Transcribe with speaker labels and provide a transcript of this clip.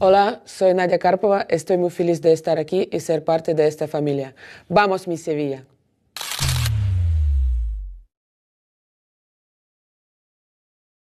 Speaker 1: Hola, soy Nadia Karpova, estoy muy feliz de estar aquí y ser parte de esta familia. Vamos, mi Sevilla.